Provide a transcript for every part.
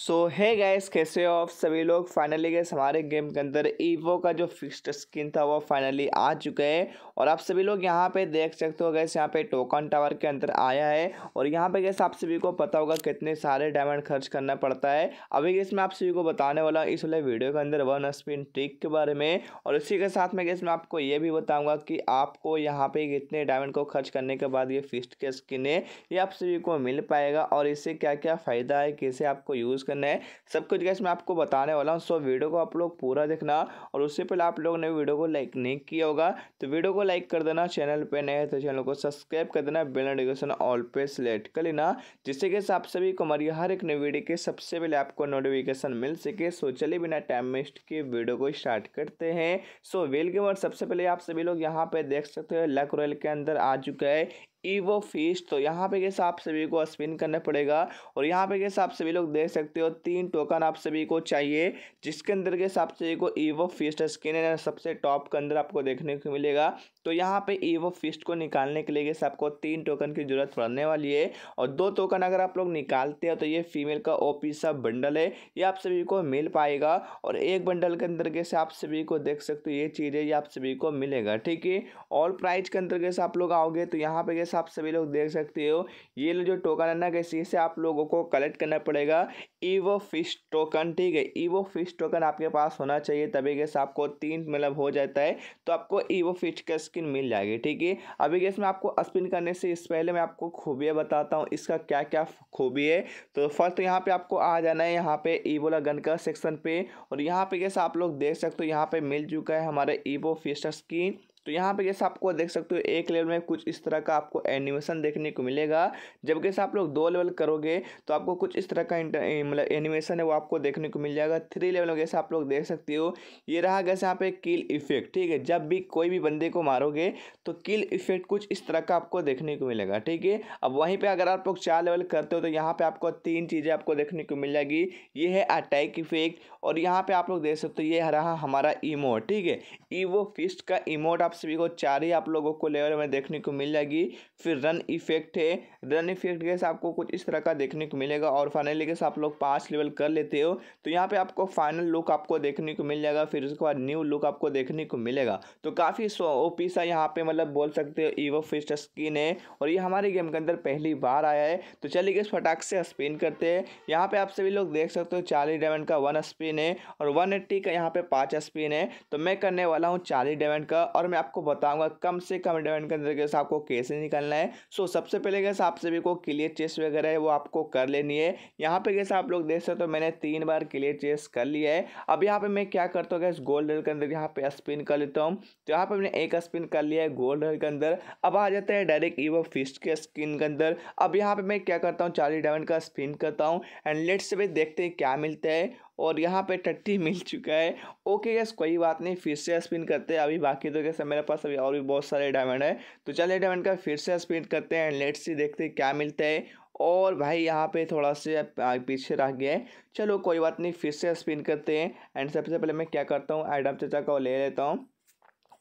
सो है गैस कैसे हो आप सभी लोग फाइनली गैस हमारे गेम के अंदर ईवो का जो फिक्स्ड स्किन था वो फाइनली आ चुका है और आप सभी लोग यहाँ पे देख सकते हो गैस यहाँ पे टोकन टावर के अंदर आया है और यहाँ पे गैस आप सभी को पता होगा कितने सारे डायमंड खर्च करना पड़ता है अभी गैस मैं आप सभी को बताने वाला इस वाले वीडियो के अंदर वन स्पिन ट्रिक के बारे में और इसी के साथ में गैस मैं आपको ये भी बताऊँगा कि आपको यहाँ पे कितने डायमंड को खर्च करने के बाद ये फिस्ट के स्किन है ये आप सभी को मिल पाएगा और इससे क्या क्या फ़ायदा है कैसे आपको यूज़ यूज़ करना है सब कुछ गैस मैं आपको बताने वाला हूँ सो वीडियो को आप लोग पूरा देखना और उससे पहले आप लोगों ने वीडियो को लाइक नहीं किया होगा तो वीडियो को लाइक कर देना चैनल पर नए तो चैनल को सब्सक्राइब कर देना बिल नोटिफिकेशन ऑल पे सिलेक्ट कर लेना जिससे कि आप सभी को हमारी हर एक नई वीडियो के सबसे पहले आपको नोटिफिकेशन मिल सके सो चले बिना टाइम वेस्ट के वीडियो को स्टार्ट करते हैं सो वेल और सबसे पहले आप सभी लोग यहाँ पर देख सकते हो लक रॉयल के अंदर आ चुका है ईवो फीस तो यहाँ पे कैसे आप सभी को स्पिन करना पड़ेगा और यहाँ पे कैसे आप सभी लोग देख सकते हो तीन टोकन आप सभी को चाहिए जिसके अंदर के आप सभी को ईवो फिस्ट स्किन है सबसे टॉप के अंदर आपको देखने को मिलेगा तो यहाँ पे ईवो फीस को निकालने के लिए कैसे आपको तीन टोकन की जरूरत पड़ने वाली है और दो टोकन अगर आप लोग निकालते हो तो ये फीमेल का ओ पी सा बंडल है ये आप सभी को मिल पाएगा और एक बंडल के अंदर कैसे आप सभी को देख सकते हो ये चीज़ है ये आप सभी को मिलेगा ठीक है और प्राइज के अंदर कैसे आप लोग आओगे तो यहाँ पे कैसे गाइस आप सभी लोग देख सकते हो ये जो टोकन है ना गैस इसे आप लोगों को कलेक्ट करना पड़ेगा ईवो फिश टोकन ठीक है ईवो फिश टोकन आपके पास होना चाहिए तभी गैस आपको तीन मतलब हो जाता है तो आपको ईवो फिश का स्किन मिल जाएगी ठीक है अभी गैस मैं आपको स्पिन करने से इस पहले मैं आपको खूबियाँ बताता हूँ इसका क्या क्या खूबी है तो फर्स्ट तो यहाँ पर आपको आ जाना है यहाँ पे ईवोला गन का सेक्शन पे और यहाँ पे गैस आप लोग देख सकते हो यहाँ पर मिल चुका है हमारे ईवो फिश स्किन तो यहाँ पे जैसे आपको देख सकते हो एक लेवल में कुछ इस तरह का आपको एनिमेशन देखने को मिलेगा जब जैसे आप लोग दो लेवल करोगे तो आपको कुछ इस तरह का मतलब एनिमेशन है वो आपको देखने को मिल जाएगा थ्री लेवल में जैसे आप लोग देख सकते हो ये रहा जैसे यहाँ पे किल इफेक्ट ठीक है जब भी कोई भी बंदे को मारोगे तो किल इफेक्ट कुछ इस तरह का आपको देखने को मिलेगा ठीक है अब वहीं पर अगर आप लोग चार लेवल करते हो तो यहाँ पर आपको तीन चीज़ें आपको देखने को मिल जाएगी ये है अटैक इफेक्ट और यहाँ पर आप लोग देख सकते हो ये रहा हमारा ईमोट ठीक है ईवो फिस्ट का ईमोट आप सभी को चार ही आप लोगों को लेवल में देखने को मिल जाएगी फिर रन इफेक्ट है रन इफेक्ट के आपको कुछ इस तरह का देखने को मिलेगा और फाइनली के आप लोग पाँच लेवल कर लेते हो तो यहाँ पे आपको फाइनल लुक आपको देखने को मिल जाएगा फिर उसके बाद न्यू लुक आपको देखने को मिलेगा तो काफ़ी ओ पी सा यहाँ पर मतलब बोल सकते हो ईवो फिस्ट स्किन है और ये हमारे गेम के अंदर पहली बार आया है तो चलिए इस फटाक से स्पिन करते हैं यहाँ पे आप सभी लोग देख सकते हो चालीस डायमंड का वन स्पिन है और वन एट्टी का यहाँ पे पाँच स्पिन है तो मैं करने वाला हूँ चालीस डायमंड का और मैं आपको बताऊंगा कम से कम इलेवन के अंदर कैसे आपको कैसे निकलना है सो सबसे पहले कैसे आप सभी को क्लियर चेस वगैरह है वो आपको कर लेनी है यहाँ पे कैसे आप लोग देख सकते हो तो मैंने तीन बार क्लियर चेस कर लिया है अब यहाँ पे मैं क्या करता हूँ कैसे गोल्ड रन के अंदर यहाँ पे स्पिन कर लेता हूँ तो यहाँ पे मैंने एक स्पिन कर लिया है गोल्ड रन के अंदर अब आ जाता है डायरेक्ट ईवो फिस्ट के स्किन के अंदर अब यहाँ पे मैं क्या करता हूँ चार्ली डायमंड का स्पिन करता हूँ एंड लेट्स भी देखते हैं क्या मिलता है और यहाँ पे टट्टी मिल चुका है ओके यस कोई बात नहीं फिर से स्पिन करते हैं अभी बाकी तो कैसे मेरे पास अभी और भी बहुत सारे डायमंड है तो चलिए डायमंड का फिर से स्पिन करते हैं लेट सी देखते हैं क्या मिलता है और भाई यहाँ पे थोड़ा से पीछे रह गया है चलो कोई बात नहीं फिर से स्पिन करते हैं एंड सबसे पहले मैं क्या करता हूँ आइडम चचा का ले लेता हूँ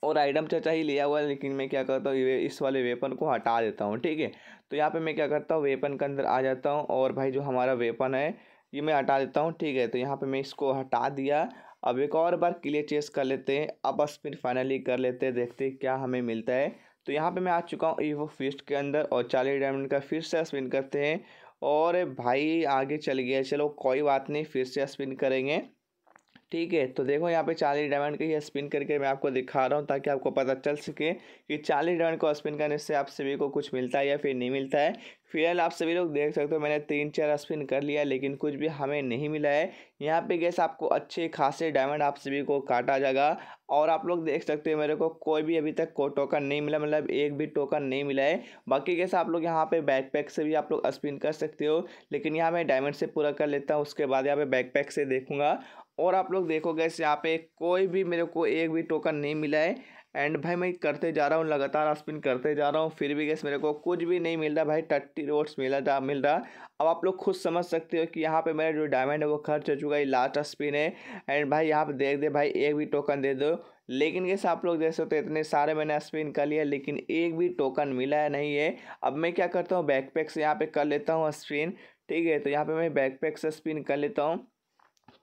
और आइडम चचा ही लिया हुआ है लेकिन मैं क्या करता हूँ इस वाले वेपन को हटा देता हूँ ठीक है तो यहाँ पे मैं क्या करता हूँ वेपन के अंदर आ जाता हूँ और भाई जो हमारा वेपन है ये मैं हटा देता हूँ ठीक है तो यहाँ पे मैं इसको हटा दिया अब एक और बार क्लियर चेस कर लेते हैं अब बस फिर फाइनली कर लेते हैं देखते हैं क्या हमें मिलता है तो यहाँ पे मैं आ चुका हूँ ईवो फिस्ट के अंदर और चालीस डायमंड का फिर से स्पिन करते हैं और भाई आगे चल गया चलो कोई बात नहीं फिर से स्पिन करेंगे ठीक है तो देखो यहाँ पे चालीस डायमंड के स्पिन करके मैं आपको दिखा रहा हूँ ताकि आपको पता चल सके कि चालीस डायमंड को स्पिन करने से आप सभी को कुछ मिलता है या फिर नहीं मिलता है फिलहाल आप सभी लोग देख सकते हो मैंने तीन चार स्पिन कर लिया लेकिन कुछ भी हमें नहीं मिला है यहाँ पे गैस आपको अच्छे खासे डायमंड आप सभी को काटा जाएगा और आप लोग देख सकते हो मेरे को कोई भी अभी तक को टोकन नहीं मिला मतलब एक भी टोकन नहीं मिला है बाकी कैसे आप लोग यहाँ पे बैकपैक से भी आप लोग स्पिन कर सकते हो लेकिन यहाँ मैं डायमंड से पूरा कर लेता हूँ उसके बाद यहाँ पे बैकपैक से देखूँगा और आप लोग देखोगे इस यहाँ पे कोई भी मेरे को एक भी टोकन नहीं मिला है एंड भाई मैं करते जा रहा हूँ लगातार स्पिन करते जा रहा हूँ फिर भी गैस मेरे को कुछ भी नहीं मिल रहा भाई टट्टी रोड्स मिला था मिल रहा अब आप लोग खुद समझ सकते हो कि यहाँ पे मेरा जो डायमंड है वो खर्च हो चुका है लास्ट स्पिन है एंड भाई यहाँ पे देख दे भाई एक भी टोकन दे दो लेकिन कैसे आप लोग देख सकते इतने सारे मैंने स्पिन कर लिया लेकिन एक भी टोकन मिला है नहीं है अब मैं क्या करता हूँ बैकपैक से यहाँ पर कर लेता हूँ स्पिन ठीक है तो यहाँ पर मैं बैकपैक से स्पिन कर लेता हूँ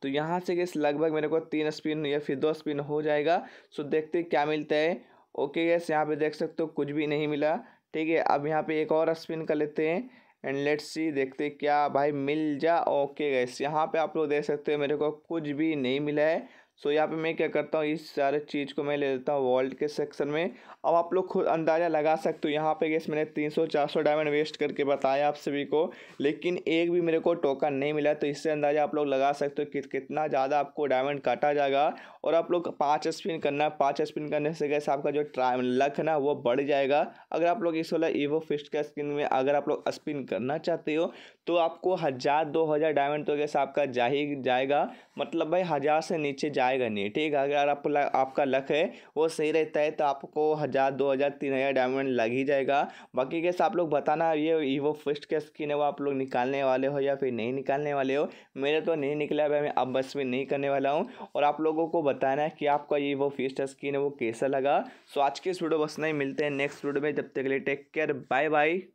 तो यहाँ से गैस लगभग मेरे को तीन स्पिन या फिर दो स्पिन हो जाएगा सो देखते क्या मिलता है ओके गैस यहाँ पे देख सकते हो कुछ भी नहीं मिला ठीक है अब यहाँ पे एक और स्पिन कर लेते हैं एंड लेट्स सी देखते क्या भाई मिल जा ओके गैस यहाँ पे आप लोग देख सकते हो मेरे को कुछ भी नहीं मिला है सो यहाँ पे मैं क्या करता हूँ इस सारे चीज़ को मैं ले लेता हूँ वॉल्ट के सेक्शन में अब आप लोग खुद अंदाज़ा लगा सकते हो यहाँ पे गैस मैंने 300-400 डायमंड वेस्ट करके बताया आप सभी को लेकिन एक भी मेरे को टोकन नहीं मिला तो इससे अंदाज़ा आप लोग लगा सकते हो कि कितना ज़्यादा आपको डायमंड काटा जाएगा और आप लोग पाँच स्पिन करना पाँच स्पिन करने से गैस आपका जो ट्राइम लक ना वो बढ़ जाएगा अगर आप लोग इस वाला ईवो फिस्ट का स्किन में अगर आप लोग स्पिन करना चाहते हो तो आपको हज़ार दो हज़ार डायमंड तो गैस आपका जा ही जाएगा मतलब भाई हज़ार से नीचे जा आएगा नहीं ठीक है अगर आपको लग, आपका लक है वो सही रहता है तो आपको हज़ार दो हज़ार तीन हज़ार डायमंड लग ही जाएगा बाकी कैसे आप लोग बताना ये वो फर्स्ट के स्किन है वो आप लोग निकालने वाले हो या फिर नहीं निकालने वाले हो मेरे तो नहीं निकला भाई मैं अब बस में नहीं करने वाला हूँ और आप लोगों को बताना है कि आपका ये वो फर्स्ट स्किन है वो कैसा लगा सो आज के इस वीडियो बस नहीं मिलते हैं नेक्स्ट वीडियो में जब तक के लिए टेक केयर बाय बाय